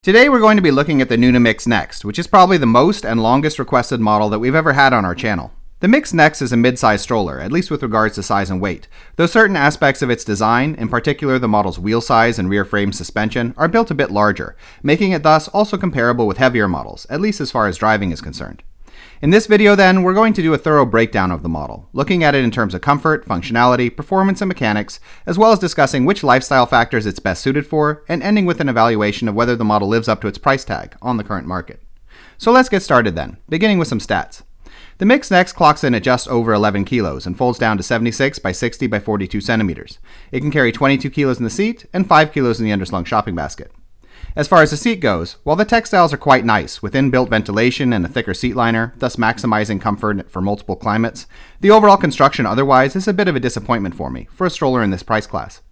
Today we're going to be looking at the Nuna Mix Next, which is probably the most and longest requested model that we've ever had on our channel. The Mix Next is a mid-size stroller, at least with regards to size and weight, though certain aspects of its design, in particular the model's wheel size and rear frame suspension, are built a bit larger, making it thus also comparable with heavier models, at least as far as driving is concerned. In this video then, we're going to do a thorough breakdown of the model, looking at it in terms of comfort, functionality, performance and mechanics, as well as discussing which lifestyle factors it's best suited for, and ending with an evaluation of whether the model lives up to its price tag on the current market. So let's get started then, beginning with some stats. The Mix Next clocks in at just over 11 kilos and folds down to 76 by 60 by 42 centimeters. It can carry 22 kilos in the seat and 5 kilos in the underslung shopping basket. As far as the seat goes, while the textiles are quite nice, with inbuilt ventilation and a thicker seat liner, thus maximizing comfort for multiple climates, the overall construction otherwise is a bit of a disappointment for me, for a stroller in this price class.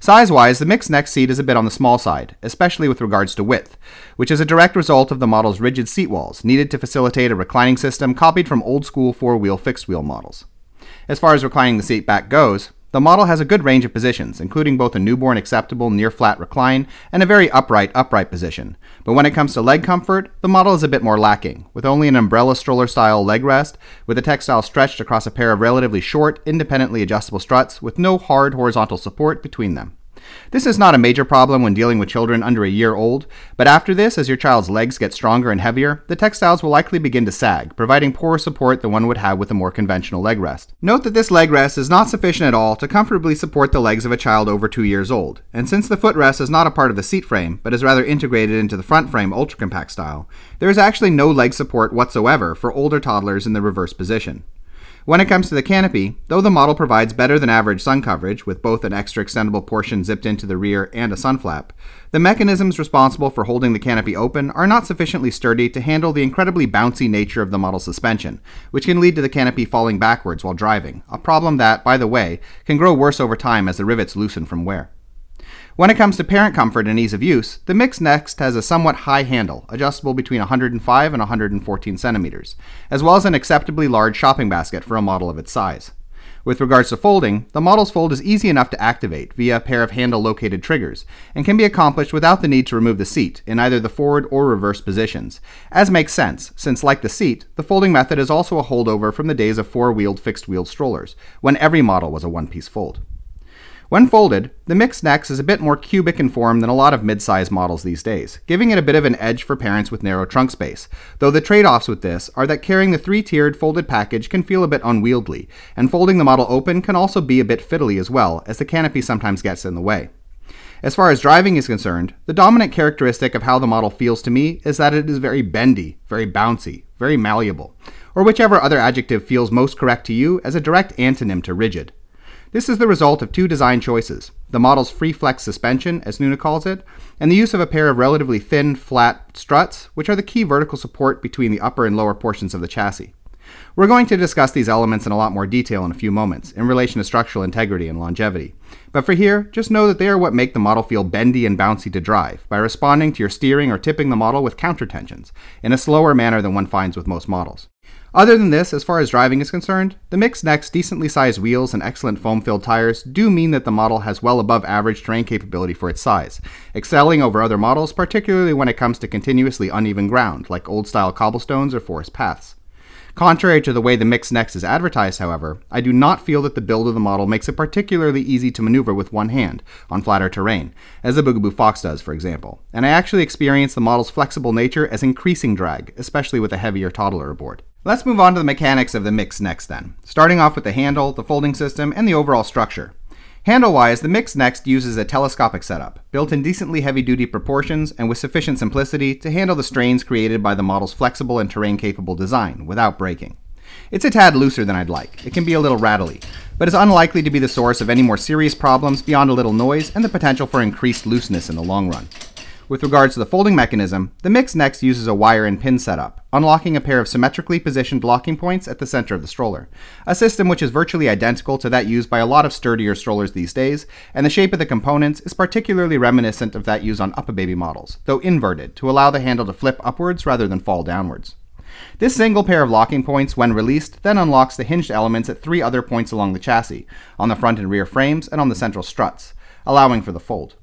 Size wise, the mixed neck seat is a bit on the small side, especially with regards to width, which is a direct result of the model's rigid seat walls needed to facilitate a reclining system copied from old school four wheel fixed wheel models. As far as reclining the seat back goes, the model has a good range of positions, including both a newborn acceptable near flat recline and a very upright upright position. But when it comes to leg comfort, the model is a bit more lacking, with only an umbrella stroller style leg rest, with the textile stretched across a pair of relatively short, independently adjustable struts with no hard horizontal support between them. This is not a major problem when dealing with children under a year old, but after this, as your child's legs get stronger and heavier, the textiles will likely begin to sag, providing poorer support than one would have with a more conventional leg rest. Note that this leg rest is not sufficient at all to comfortably support the legs of a child over two years old, and since the footrest is not a part of the seat frame, but is rather integrated into the front frame ultra compact style, there is actually no leg support whatsoever for older toddlers in the reverse position. When it comes to the canopy, though the model provides better than average sun coverage with both an extra extendable portion zipped into the rear and a sun flap, the mechanisms responsible for holding the canopy open are not sufficiently sturdy to handle the incredibly bouncy nature of the model suspension, which can lead to the canopy falling backwards while driving, a problem that, by the way, can grow worse over time as the rivets loosen from wear. When it comes to parent comfort and ease of use, the Mix Next has a somewhat high handle, adjustable between 105 and 114 centimeters, as well as an acceptably large shopping basket for a model of its size. With regards to folding, the model's fold is easy enough to activate via a pair of handle-located triggers, and can be accomplished without the need to remove the seat in either the forward or reverse positions, as makes sense, since like the seat, the folding method is also a holdover from the days of four-wheeled fixed-wheeled strollers, when every model was a one-piece fold. When folded, the Nex is a bit more cubic in form than a lot of midsize models these days, giving it a bit of an edge for parents with narrow trunk space, though the trade-offs with this are that carrying the three-tiered folded package can feel a bit unwieldy, and folding the model open can also be a bit fiddly as well, as the canopy sometimes gets in the way. As far as driving is concerned, the dominant characteristic of how the model feels to me is that it is very bendy, very bouncy, very malleable, or whichever other adjective feels most correct to you as a direct antonym to rigid. This is the result of two design choices the model's free flex suspension, as Nuna calls it, and the use of a pair of relatively thin, flat struts, which are the key vertical support between the upper and lower portions of the chassis. We're going to discuss these elements in a lot more detail in a few moments in relation to structural integrity and longevity. But for here, just know that they are what make the model feel bendy and bouncy to drive by responding to your steering or tipping the model with counter tensions in a slower manner than one finds with most models. Other than this, as far as driving is concerned, the Mix Next decently sized wheels and excellent foam filled tires do mean that the model has well above average terrain capability for its size, excelling over other models, particularly when it comes to continuously uneven ground like old style cobblestones or forest paths. Contrary to the way the Mix Next is advertised, however, I do not feel that the build of the model makes it particularly easy to maneuver with one hand on flatter terrain, as the Boogaboo Fox does, for example, and I actually experience the model's flexible nature as increasing drag, especially with a heavier toddler aboard. Let's move on to the mechanics of the Mix Next then, starting off with the handle, the folding system, and the overall structure. Handle-wise, the Mix Next uses a telescopic setup, built in decently heavy-duty proportions and with sufficient simplicity to handle the strains created by the model's flexible and terrain-capable design without breaking. It's a tad looser than I'd like, it can be a little rattly, but is unlikely to be the source of any more serious problems beyond a little noise and the potential for increased looseness in the long run. With regards to the folding mechanism, the Mix Next uses a wire and pin setup, unlocking a pair of symmetrically positioned locking points at the center of the stroller, a system which is virtually identical to that used by a lot of sturdier strollers these days, and the shape of the components is particularly reminiscent of that used on Uppababy Baby models, though inverted to allow the handle to flip upwards rather than fall downwards. This single pair of locking points, when released, then unlocks the hinged elements at three other points along the chassis, on the front and rear frames, and on the central struts, allowing for the fold.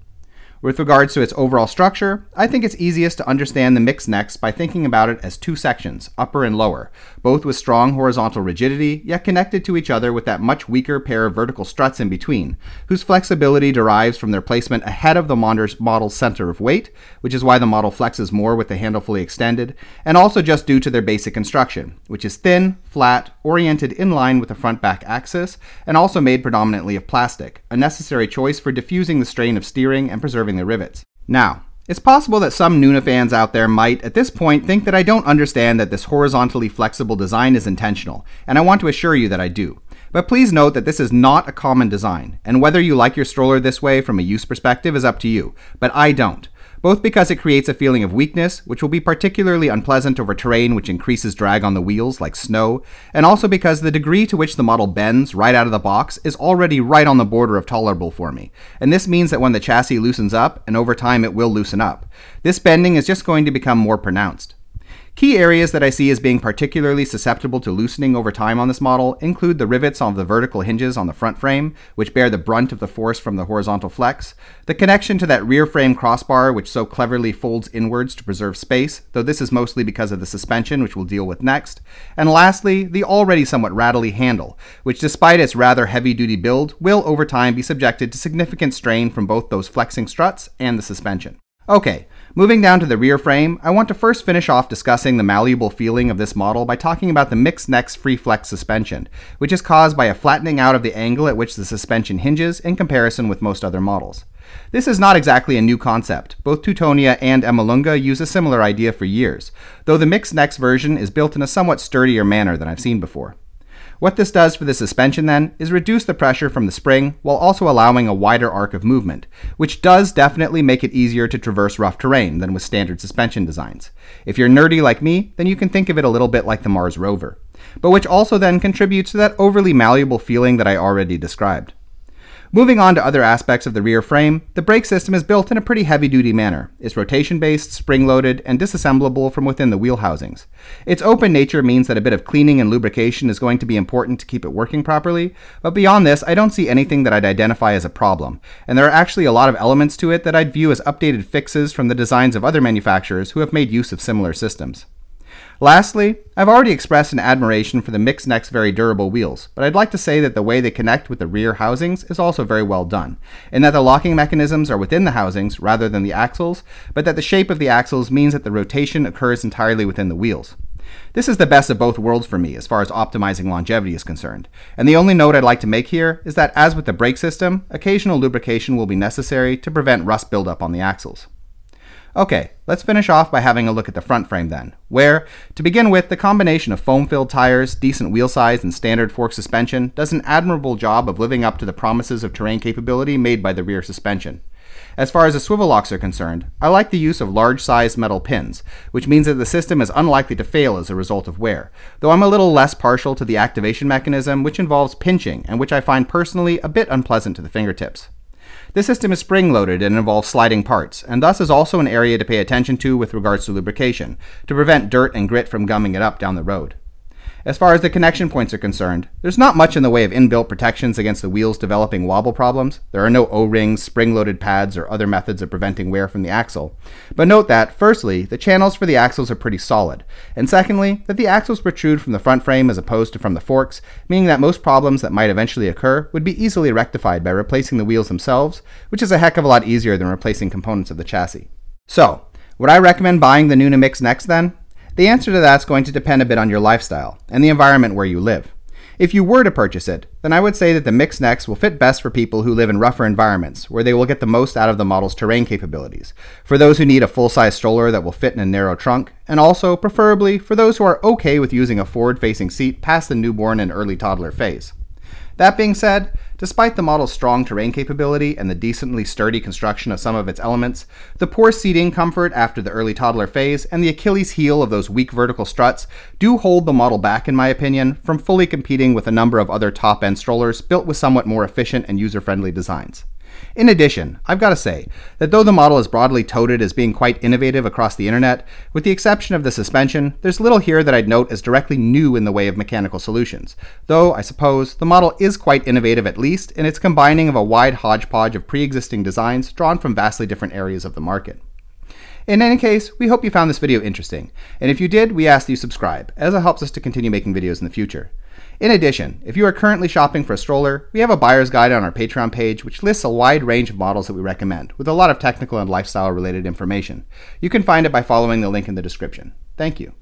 With regards to its overall structure, I think it's easiest to understand the mix next by thinking about it as two sections, upper and lower, both with strong horizontal rigidity, yet connected to each other with that much weaker pair of vertical struts in between, whose flexibility derives from their placement ahead of the model's center of weight, which is why the model flexes more with the handle fully extended, and also just due to their basic construction, which is thin, flat, oriented in line with the front back axis, and also made predominantly of plastic, a necessary choice for diffusing the strain of steering and preserving the rivets. Now, it's possible that some Nuna fans out there might, at this point, think that I don't understand that this horizontally flexible design is intentional, and I want to assure you that I do. But please note that this is not a common design, and whether you like your stroller this way from a use perspective is up to you, but I don't both because it creates a feeling of weakness, which will be particularly unpleasant over terrain which increases drag on the wheels, like snow, and also because the degree to which the model bends right out of the box is already right on the border of tolerable for me, and this means that when the chassis loosens up, and over time it will loosen up, this bending is just going to become more pronounced. Key areas that I see as being particularly susceptible to loosening over time on this model include the rivets on the vertical hinges on the front frame, which bear the brunt of the force from the horizontal flex, the connection to that rear frame crossbar, which so cleverly folds inwards to preserve space, though this is mostly because of the suspension, which we'll deal with next, and lastly, the already somewhat rattly handle, which despite its rather heavy-duty build, will over time be subjected to significant strain from both those flexing struts and the suspension. Okay, Moving down to the rear frame, I want to first finish off discussing the malleable feeling of this model by talking about the mixed nex free flex suspension, which is caused by a flattening out of the angle at which the suspension hinges in comparison with most other models. This is not exactly a new concept. Both Teutonia and Emalunga use a similar idea for years, though the mixed nex version is built in a somewhat sturdier manner than I've seen before. What this does for the suspension then is reduce the pressure from the spring while also allowing a wider arc of movement, which does definitely make it easier to traverse rough terrain than with standard suspension designs. If you're nerdy like me, then you can think of it a little bit like the Mars rover, but which also then contributes to that overly malleable feeling that I already described. Moving on to other aspects of the rear frame, the brake system is built in a pretty heavy-duty manner. It's rotation-based, spring-loaded, and disassemblable from within the wheel housings. Its open nature means that a bit of cleaning and lubrication is going to be important to keep it working properly, but beyond this, I don't see anything that I'd identify as a problem, and there are actually a lot of elements to it that I'd view as updated fixes from the designs of other manufacturers who have made use of similar systems. Lastly, I've already expressed an admiration for the Mixnec's very durable wheels, but I'd like to say that the way they connect with the rear housings is also very well done, in that the locking mechanisms are within the housings rather than the axles, but that the shape of the axles means that the rotation occurs entirely within the wheels. This is the best of both worlds for me as far as optimizing longevity is concerned, and the only note I'd like to make here is that as with the brake system, occasional lubrication will be necessary to prevent rust buildup on the axles. Okay, let's finish off by having a look at the front frame then, where, to begin with, the combination of foam-filled tires, decent wheel size, and standard fork suspension does an admirable job of living up to the promises of terrain capability made by the rear suspension. As far as the swivel locks are concerned, I like the use of large-sized metal pins, which means that the system is unlikely to fail as a result of wear, though I'm a little less partial to the activation mechanism, which involves pinching and which I find personally a bit unpleasant to the fingertips. This system is spring-loaded and involves sliding parts, and thus is also an area to pay attention to with regards to lubrication, to prevent dirt and grit from gumming it up down the road. As far as the connection points are concerned, there's not much in the way of inbuilt protections against the wheels developing wobble problems. There are no O-rings, spring-loaded pads, or other methods of preventing wear from the axle. But note that, firstly, the channels for the axles are pretty solid, and secondly, that the axles protrude from the front frame as opposed to from the forks, meaning that most problems that might eventually occur would be easily rectified by replacing the wheels themselves, which is a heck of a lot easier than replacing components of the chassis. So, would I recommend buying the Mix next then? The answer to that's going to depend a bit on your lifestyle and the environment where you live. If you were to purchase it, then I would say that the Mix Next will fit best for people who live in rougher environments, where they will get the most out of the model's terrain capabilities, for those who need a full size stroller that will fit in a narrow trunk, and also, preferably, for those who are okay with using a forward facing seat past the newborn and early toddler phase. That being said, Despite the model's strong terrain capability and the decently sturdy construction of some of its elements, the poor seating comfort after the early toddler phase and the Achilles heel of those weak vertical struts do hold the model back, in my opinion, from fully competing with a number of other top end strollers built with somewhat more efficient and user friendly designs. In addition, I've got to say that though the model is broadly touted as being quite innovative across the internet, with the exception of the suspension, there's little here that I'd note as directly new in the way of mechanical solutions. Though, I suppose, the model is quite innovative at least in its combining of a wide hodgepodge of pre existing designs drawn from vastly different areas of the market. In any case, we hope you found this video interesting, and if you did, we ask that you subscribe, as it helps us to continue making videos in the future. In addition, if you are currently shopping for a stroller, we have a buyer's guide on our Patreon page which lists a wide range of models that we recommend, with a lot of technical and lifestyle related information. You can find it by following the link in the description. Thank you.